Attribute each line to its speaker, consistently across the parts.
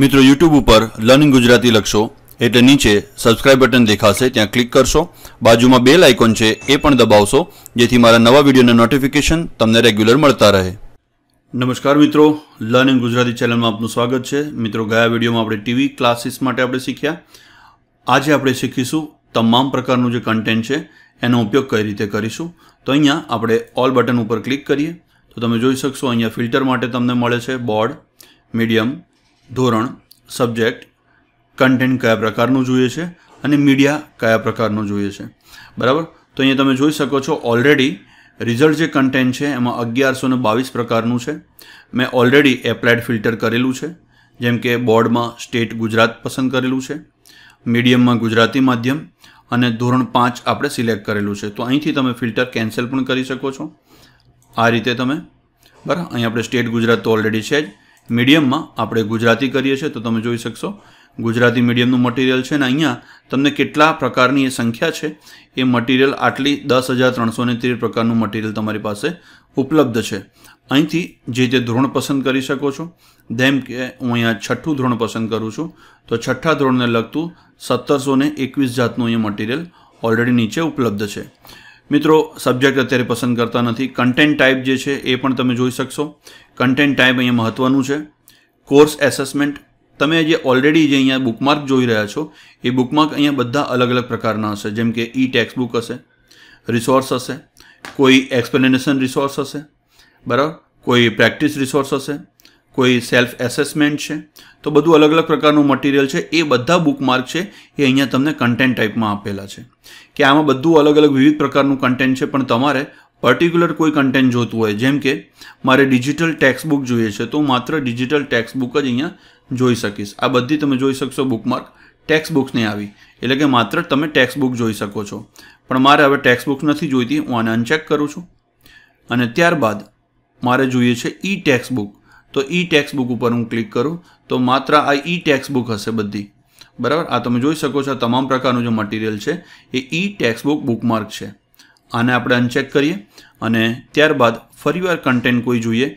Speaker 1: મિત્રો યુટ્યુબ ઉપર લર્નિંગ ગુજરાતી લખશો એટલે નીચે સબસ્ક્રાઇબ બટન દેખાશે ત્યાં ક્લિક કરશો બાજુમાં બેલ આઇકોન છે એ પણ દબાવશો જેથી મારા નવા વિડીયોના નોટિફિકેશન તમને રેગ્યુલર મળતા રહે નમસ્કાર મિત્રો લર્નિંગ ગુજરાતી ચેનલમાં આપનું સ્વાગત છે મિત્રો ગયા વિડીયોમાં આપણે ટીવી ક્લાસીસ માટે આપણે શીખ્યા આજે આપણે શીખીશું તમામ પ્રકારનું જે કન્ટેન્ટ છે એનો ઉપયોગ કઈ રીતે કરીશું તો અહીંયા આપણે ઓલ બટન ઉપર ક્લિક કરીએ તો તમે જોઈ શકશો અહીંયા ફિલ્ટર માટે તમને મળે છે બોર્ડ મીડિયમ ધોરણ સબ્જેક્ટ કન્ટેન્ટ કયા પ્રકારનું જોઈએ છે અને મીડિયા કયા પ્રકારનું જોઈએ છે બરાબર તો અહીંયા તમે જોઈ શકો છો ઓલરેડી રિઝલ્ટ જે કન્ટેન્ટ છે એમાં અગિયારસો ને બાવીસ પ્રકારનું છે મેં ઓલરેડી એપ્લાઇડ ફિલ્ટર કરેલું છે જેમ કે બોર્ડમાં સ્ટેટ ગુજરાત પસંદ કરેલું છે મીડિયમમાં ગુજરાતી માધ્યમ અને ધોરણ પાંચ આપણે સિલેક્ટ કરેલું છે તો અહીંથી તમે ફિલ્ટર કેન્સલ પણ કરી શકો છો આ રીતે તમે બરાબર અહીં આપણે સ્ટેટ ગુજરાત તો ઓલરેડી છે જ મીડિયમમાં આપણે ગુજરાતી કરીએ છીએ તો તમે જોઈ શકશો ગુજરાતી મીડિયમનું મટીરિયલ છે અને અહીંયા તમને કેટલા પ્રકારની એ સંખ્યા છે એ મટીરિયલ આટલી દસ હજાર ત્રણસો ને તેર પ્રકારનું મટીરિયલ તમારી પાસે ઉપલબ્ધ છે અહીંથી જે તે ધોરણ પસંદ કરી શકો છો જેમ કે હું અહીંયા છઠ્ઠું ધોરણ પસંદ કરું છું તો છઠ્ઠા ધોરણને લગતું સત્તરસો ને એકવીસ જાતનું અહીંયા મટીરિયલ ઓલરેડી નીચે ઉપલબ્ધ છે મિત્રો સબ્જેક્ટ અત્યારે પસંદ કરતા નથી કન્ટેન્ટ ટાઈપ જે છે એ પણ તમે જોઈ શકશો કન્ટેન્ટ ટાઈપ અહીંયા મહત્ત્વનું છે કોર્સ એસેસમેન્ટ તમે જે ઓલરેડી જે અહીંયા બુકમાર્ક જોઈ રહ્યા છો એ બુકમાર્ક અહીંયા બધા અલગ અલગ પ્રકારના હશે જેમ કે ઈ ટેક્સ્ટ બુક હશે રિસોર્સ હશે કોઈ એક્સપ્લેનેશન રિસોર્સ હશે બરાબર કોઈ પ્રેક્ટિસ રિસોર્સ હશે કોઈ સેલ્ફ એસેસમેન્ટ છે તો બધું અલગ અલગ પ્રકારનું મટીરિયલ છે એ બધા બુકમાર્ક છે એ અહીંયા તમને કન્ટેન્ટ ટાઈપમાં આપેલા છે કે આમાં બધું અલગ અલગ વિવિધ પ્રકારનું કન્ટેન્ટ છે પણ તમારે પર્ટિક્યુલર કોઈ કન્ટેન્ટ જોતું હોય જેમ કે મારે ડિજિટલ ટેક્સ બુક જોઈએ છે તો હું માત્ર ડિજિટલ ટેક્સ બુક જ અહીંયા જોઈ શકીશ આ બધી તમે જોઈ શકશો બુકમાર્ક ટેક્સ બુક્સની આવી એટલે કે માત્ર તમે ટેક્સ બુક જોઈ શકો છો પણ મારે હવે ટેક્સ બુક નથી જોઈતી હું આને અનચેક કરું છું અને ત્યારબાદ મારે જોઈએ છે ઈ ટેક્સ બુક તો ઈ ટેક્સ બુક ઉપર હું ક્લિક કરું તો માત્ર આ ઈ ટેક્સ બુક હશે બધી બરાબર આ તમે જોઈ શકો છો તમામ પ્રકારનું જે મટીરિયલ છે એ ઈ ટેક્સ બુક બુકમાર્ક છે આને આપણે અનચેક કરીએ અને ત્યારબાદ ફરીવાર કન્ટેન્ટ કોઈ જોઈએ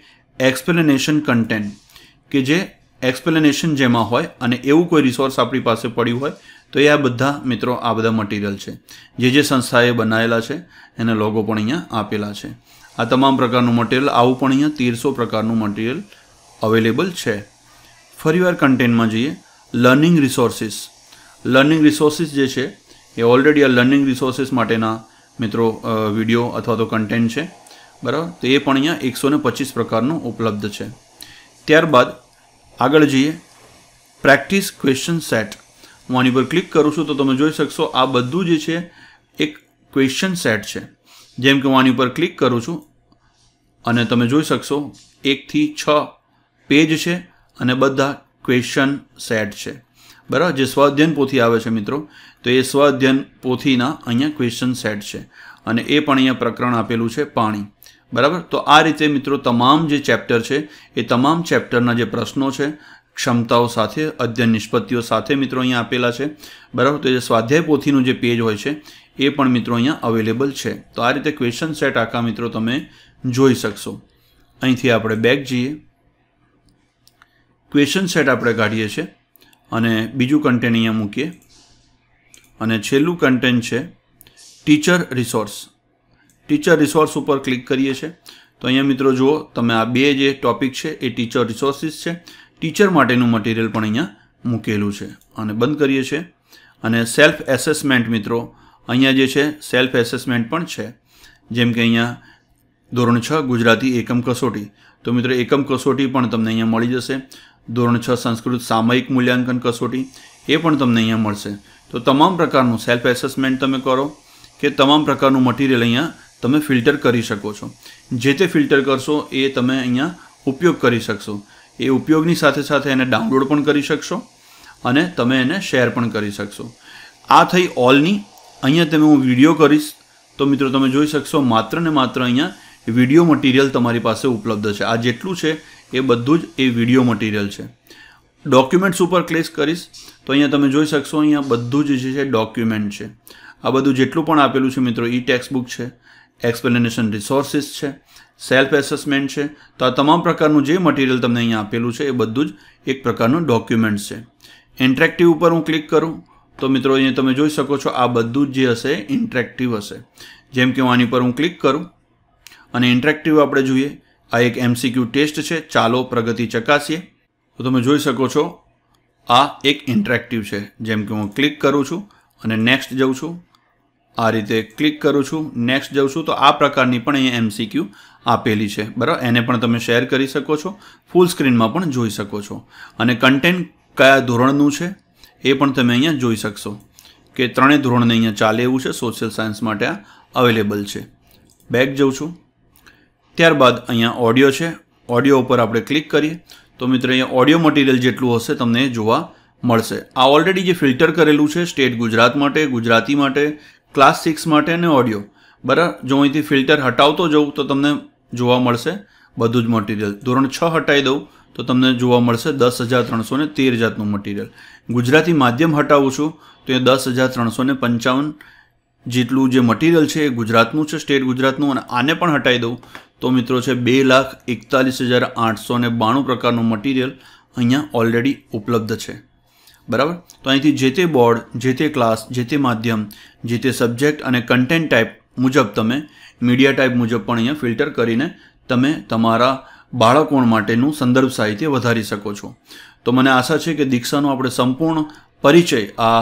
Speaker 1: એક્સપ્લેનેશન કન્ટેન્ટ કે જે એક્સપ્લેનેશન જેમાં હોય અને એવું કોઈ રિસોર્સ આપણી પાસે પડ્યું હોય તો એ આ બધા મિત્રો આ બધા મટીરિયલ છે જે જે સંસ્થાએ બનાવેલા છે એના લોગો પણ અહીંયા આપેલા છે આ તમામ પ્રકારનું મટીરિયલ આવું પણ અહીંયા તેરસો પ્રકારનું મટીરિયલ અવેલેબલ છે ફરીવાર કન્ટેન્ટમાં જઈએ લર્નિંગ રિસોર્સિસ લર્નિંગ રિસોર્સિસ જે છે એ ઓલરેડી આ લર્નિંગ રિસોર્સિસ માટેના મિત્રો વિડીયો અથવા તો કન્ટેન્ટ છે બરાબર તો એ પણ અહીંયા એકસો ને પચીસ પ્રકારનું ઉપલબ્ધ છે ત્યારબાદ આગળ જઈએ પ્રેક્ટિસ ક્વેશ્ચન સેટ હું આની પર ક્લિક કરું છું તો તમે જોઈ શકશો આ બધું જે છે એક ક્વેશ્ચન સેટ છે જેમ કે હું આની ઉપર ક્લિક કરું છું અને તમે જોઈ શકશો એકથી છ પેજ છે અને બધા ક્વેશ્ચન સેટ છે બરાબર જે સ્વાધ્યન પોથી આવે છે મિત્રો તો એ સ્વાધ્યન પોથીના અહીંયા ક્વેશ્ચન સેટ છે અને એ પણ અહીંયા પ્રકરણ આપેલું છે પાણી બરાબર તો આ રીતે મિત્રો તમામ જે ચેપ્ટર છે એ તમામ ચેપ્ટરના જે પ્રશ્નો છે ક્ષમતાઓ સાથે અધ્યયન નિષ્પત્તિઓ સાથે મિત્રો અહીંયા આપેલા છે બરાબર તો જે સ્વાધ્યાય પોથીનું જે પેજ હોય છે એ પણ મિત્રો અહીંયા અવેલેબલ છે તો આ રીતે ક્વેશ્ચન સેટ આખા મિત્રો તમે જોઈ શકશો અહીંથી આપણે બેક જઈએ ક્વેશન સેટ આપણે કાઢીએ છીએ અને બીજું કન્ટેન્ટ અહીંયા મૂકીએ અને છેલ્લું કન્ટેન્ટ છે ટીચર રિસોર્સ ટીચર રિસોર્સ ઉપર ક્લિક કરીએ છીએ તો અહીંયા મિત્રો જુઓ તમે આ બે જે ટોપિક છે એ ટીચર રિસોર્સિસ છે ટીચર માટેનું મટીરિયલ પણ અહીંયા મૂકેલું છે અને બંધ કરીએ છીએ અને સેલ્ફ એસેસમેન્ટ મિત્રો અહીંયા જે છે સેલ્ફ એસેસમેન્ટ પણ છે જેમ કે અહીંયા ધોરણ છ ગુજરાતી એકમ કસોટી તો મિત્રો એકમ કસોટી પણ તમને અહીંયા મળી જશે ધોરણ છ સંસ્કૃત સામયિક મૂલ્યાંકન કસોટી એ પણ તમને અહીંયા મળશે તો તમામ પ્રકારનું સેલ્ફ એસેસમેન્ટ તમે કરો કે તમામ પ્રકારનું મટીરિયલ અહીંયા તમે ફિલ્ટર કરી શકો છો જે તે ફિલ્ટર કરશો એ તમે અહીંયા ઉપયોગ કરી શકશો એ ઉપયોગની સાથે સાથે એને ડાઉનલોડ પણ કરી શકશો અને તમે એને શેર પણ કરી શકશો આ થઈ ઓલની અહીંયા તમે હું વિડીયો કરીશ તો મિત્રો તમે જોઈ શકશો માત્ર ને માત્ર અહીંયા વિડીયો મટીરિયલ તમારી પાસે ઉપલબ્ધ છે આ જેટલું છે એ બધું જ એ વિડીયો મટીરિયલ છે ડોક્યુમેન્ટ્સ ઉપર ક્લિક કરીશ તો અહીંયા તમે જોઈ શકશો અહીંયા બધું જ છે ડોક્યુમેન્ટ છે આ બધું જેટલું પણ આપેલું છે મિત્રો ઈ ટેક્સ્ટબુક છે એક્સપ્લેનેશન રિસોર્સિસ છે સેલ્ફ એસેસમેન્ટ છે તો આ તમામ પ્રકારનું જે મટીરિયલ તમને અહીંયા આપેલું છે એ બધું જ એક પ્રકારનું ડોક્યુમેન્ટ છે ઇન્ટરેક્ટિવ ઉપર હું ક્લિક કરું તો મિત્રો અહીંયા તમે જોઈ શકો છો આ બધું જ જે હશે ઇન્ટરેક્ટિવ હશે જેમ કે હું આની પર હું ક્લિક કરું અને ઇન્ટરેક્ટિવ આપણે જોઈએ આ એક એમસીક્યુ ટેસ્ટ છે ચાલો પ્રગતિ ચકાસીએ તો તમે જોઈ શકો છો આ એક ઇન્ટરેક્ટિવ છે જેમ કે હું ક્લિક કરું છું અને નેક્સ્ટ જઉં છું આ રીતે ક્લિક કરું છું નેક્સ્ટ જઉં છું તો આ પ્રકારની પણ અહીંયા એમસીક્યુ આપેલી છે બરાબર એને પણ તમે શેર કરી શકો છો ફૂલ સ્ક્રીનમાં પણ જોઈ શકો છો અને કન્ટેન્ટ કયા ધોરણનું છે એ પણ તમે અહીંયા જોઈ શકશો કે ત્રણેય ધોરણને અહીંયા ચાલે એવું છે સોશિયલ સાયન્સ માટે આ અવેલેબલ છે બેક જઉં છું ત્યારબાદ અહીંયા ઓડિયો છે ઓડિયો ઉપર આપણે ક્લિક કરીએ તો મિત્રો અહીંયા ઓડિયો મટીરિયલ જેટલું હશે તમને જોવા મળશે આ ઓલરેડી જે ફિલ્ટર કરેલું છે સ્ટેટ ગુજરાત માટે ગુજરાતી માટે ક્લાસ સિક્સ માટે અને ઓડિયો બરાબર જો અહીંથી ફિલ્ટર હટાવતો જઉં તો તમને જોવા મળશે બધું જ મટીરિયલ ધોરણ છ હટાવી દઉં તો તમને જોવા મળશે દસ હજાર ત્રણસો ને તેર જાતનું મટીરિયલ ગુજરાતી માધ્યમ હટાવું છું તો એ દસ હજાર ત્રણસો પંચાવન જેટલું જે મટીરિયલ છે એ ગુજરાતનું છે સ્ટેટ ગુજરાતનું અને આને પણ હટાવી દઉં તો મિત્રો છે બે લાખ એકતાલીસ હજાર આઠસો ને બાણું પ્રકારનું મટીરિયલ અહીંયા ઓલરેડી ઉપલબ્ધ છે બરાબર તો અહીંથી જે તે બોર્ડ જે તે ક્લાસ જે તે માધ્યમ જે તે સબ્જેક્ટ અને કન્ટેન્ટ ટાઈપ મુજબ તમે મીડિયા ટાઈપ મુજબ પણ અહીંયા ફિલ્ટર કરીને તમે તમારા બાળકો માટેનું સંદર્ભ સાહિત્ય વધારી શકો છો તો મને આશા છે કે દીક્ષાનો આપણે સંપૂર્ણ પરિચય આ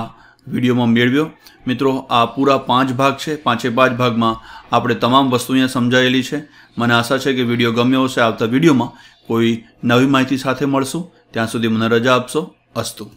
Speaker 1: વિડીયોમાં મેળવ્યો મિત્રો આ પૂરા પાંચ ભાગ છે પાંચે પાંચ ભાગમાં આપણે તમામ વસ્તુ અહીંયા સમજાયેલી છે મને આશા છે કે વિડીયો ગમ્યો હશે આવતા વિડીયોમાં કોઈ નવી માહિતી સાથે મળશું ત્યાં સુધી મને રજા આપશો અસ્તું